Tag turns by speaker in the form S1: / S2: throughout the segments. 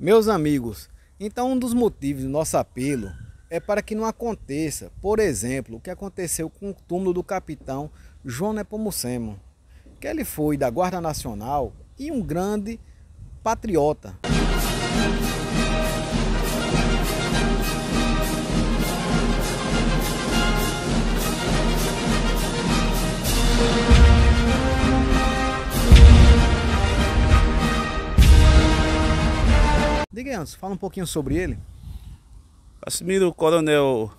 S1: Meus amigos, então um dos motivos do nosso apelo é para que não aconteça, por exemplo, o que aconteceu com o túmulo do capitão João Nepomucemo, que ele foi da Guarda Nacional e um grande patriota. fala um pouquinho sobre ele.
S2: Casimiro Coronel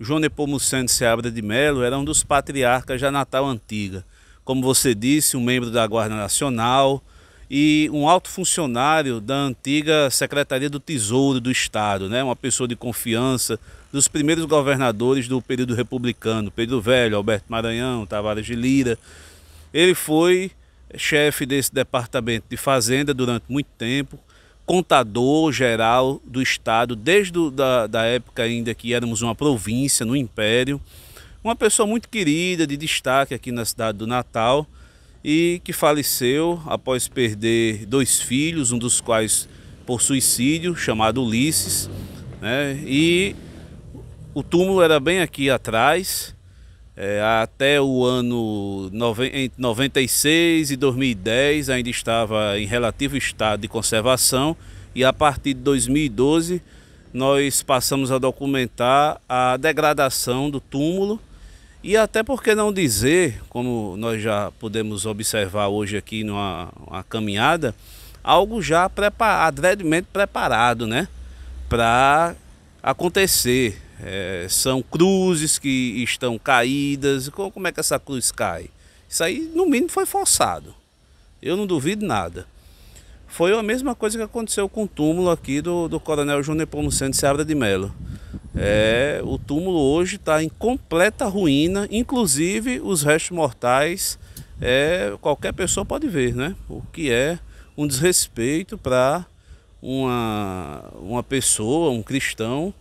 S2: João Nepomuceno Seabra de Melo era um dos patriarcas da Natal Antiga. Como você disse, um membro da Guarda Nacional e um alto funcionário da antiga Secretaria do Tesouro do Estado, né? uma pessoa de confiança dos primeiros governadores do período republicano, Pedro Velho, Alberto Maranhão, Tavares de Lira. Ele foi chefe desse departamento de fazenda durante muito tempo, contador geral do Estado, desde do, da, da época ainda que éramos uma província no Império. Uma pessoa muito querida, de destaque aqui na cidade do Natal e que faleceu após perder dois filhos, um dos quais por suicídio, chamado Ulisses. Né? E o túmulo era bem aqui atrás é, até o ano 96 e 2010 ainda estava em relativo estado de conservação e a partir de 2012 nós passamos a documentar a degradação do túmulo e até porque não dizer, como nós já podemos observar hoje aqui numa caminhada, algo já preparado, preparado, né, para acontecer é, são cruzes que estão caídas. Como é que essa cruz cai? Isso aí, no mínimo, foi forçado. Eu não duvido nada. Foi a mesma coisa que aconteceu com o túmulo aqui do, do coronel Júnior Pomoceno Seabra de Melo. É, o túmulo hoje está em completa ruína, inclusive os restos mortais. É, qualquer pessoa pode ver, né? O que é um desrespeito para uma, uma pessoa, um cristão,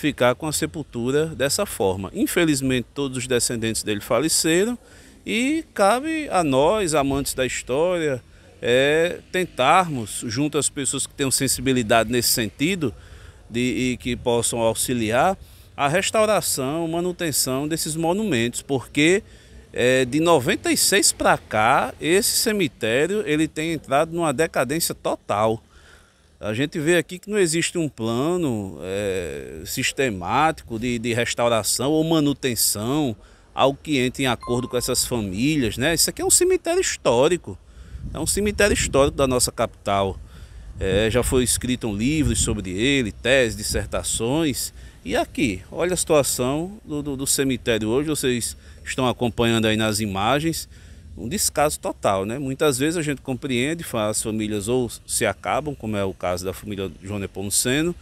S2: ficar com a sepultura dessa forma. Infelizmente, todos os descendentes dele faleceram e cabe a nós, amantes da história, é, tentarmos, junto às pessoas que tenham sensibilidade nesse sentido de, e que possam auxiliar, a restauração, manutenção desses monumentos, porque é, de 96 para cá, esse cemitério ele tem entrado numa decadência total. A gente vê aqui que não existe um plano é, sistemático de, de restauração ou manutenção, algo que entre em acordo com essas famílias, né? Isso aqui é um cemitério histórico, é um cemitério histórico da nossa capital. É, já foi escrito um livro sobre ele, teses, dissertações. E aqui, olha a situação do, do, do cemitério hoje, vocês estão acompanhando aí nas imagens um descaso total, né? Muitas vezes a gente compreende, as famílias ou se acabam, como é o caso da família João Nepomuceno,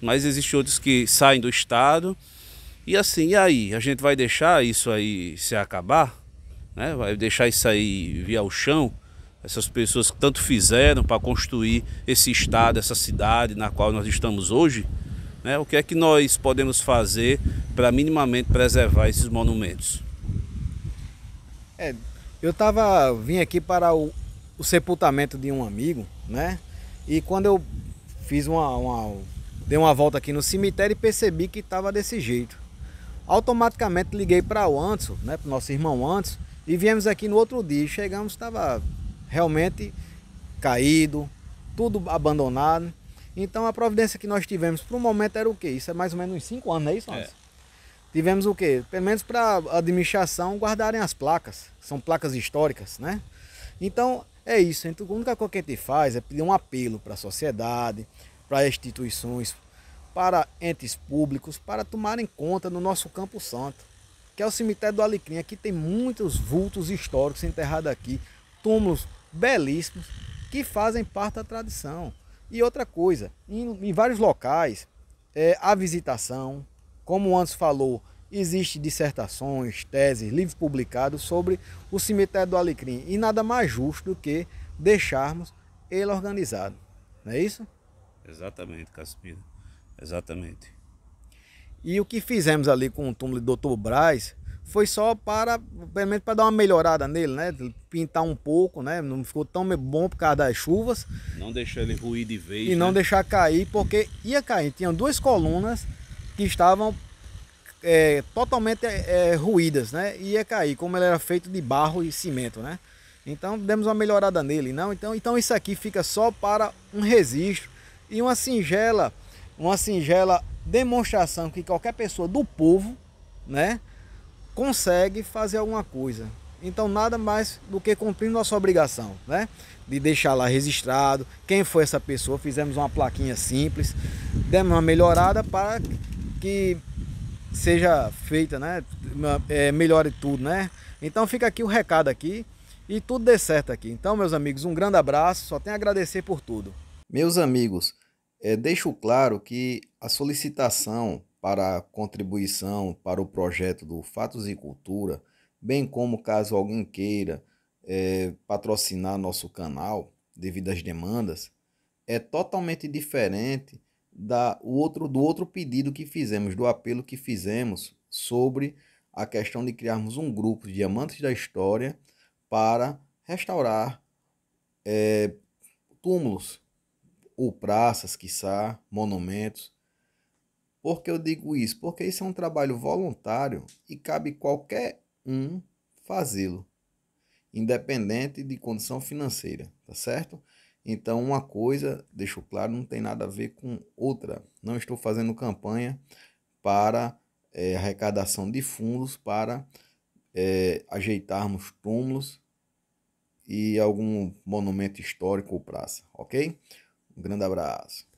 S2: mas existem outros que saem do estado. E assim, e aí? A gente vai deixar isso aí se acabar? Né? Vai deixar isso aí vir ao chão? Essas pessoas que tanto fizeram para construir esse estado, essa cidade na qual nós estamos hoje? Né? O que é que nós podemos fazer para minimamente preservar esses monumentos?
S1: É, eu tava vim aqui para o, o, sepultamento de um amigo, né? E quando eu fiz uma, uma dei uma volta aqui no cemitério e percebi que estava desse jeito. Automaticamente liguei para o Anson, né, para o nosso irmão Anson, e viemos aqui no outro dia. Chegamos, estava realmente caído, tudo abandonado. Então a providência que nós tivemos para o momento era o quê? Isso é mais ou menos uns 5 anos, não é isso, Anson? É tivemos o quê? Pelo menos para a administração guardarem as placas, são placas históricas, né? Então é isso, então, a única coisa que a gente faz é pedir um apelo para a sociedade, para instituições, para entes públicos, para tomarem conta no nosso Campo Santo, que é o cemitério do Alecrim. Aqui tem muitos vultos históricos enterrados aqui, túmulos belíssimos que fazem parte da tradição. E outra coisa, em, em vários locais, é, a visitação, como antes falou, existe dissertações, teses, livros publicados sobre o cemitério do Alecrim e nada mais justo do que deixarmos ele organizado. Não é isso?
S2: Exatamente, Casimiro. Exatamente.
S1: E o que fizemos ali com o túmulo do Dr. Braz foi só para, pelo para dar uma melhorada nele, né? Pintar um pouco, né? Não ficou tão bom por causa das chuvas.
S2: Não deixar ele ruir de vez. E né? não
S1: deixar cair, porque ia cair. Tinham duas colunas que estavam é, totalmente é, ruídas, né? Ia cair, como ele era feito de barro e cimento, né? Então demos uma melhorada nele, não? Então, então isso aqui fica só para um registro e uma singela, uma singela demonstração que qualquer pessoa do povo, né, consegue fazer alguma coisa. Então nada mais do que cumprir nossa obrigação, né? De deixar lá registrado quem foi essa pessoa, fizemos uma plaquinha simples, demos uma melhorada para que seja feita, né? É, melhore tudo, né? Então fica aqui o recado aqui e tudo dê certo aqui. Então, meus amigos, um grande abraço, só tenho a agradecer por tudo. Meus amigos, é, deixo claro que a solicitação para contribuição para o projeto do Fatos e Cultura, bem como caso alguém queira é, patrocinar nosso canal devido às demandas, é totalmente diferente da, o outro, do outro pedido que fizemos, do apelo que fizemos sobre a questão de criarmos um grupo de amantes da história para restaurar é, túmulos ou praças, quiçá, monumentos. Por que eu digo isso? Porque isso é um trabalho voluntário e cabe qualquer um fazê-lo, independente de condição financeira, tá certo? Então, uma coisa, deixo claro, não tem nada a ver com outra. Não estou fazendo campanha para é, arrecadação de fundos para é, ajeitarmos túmulos e algum monumento histórico ou praça, ok? Um grande abraço.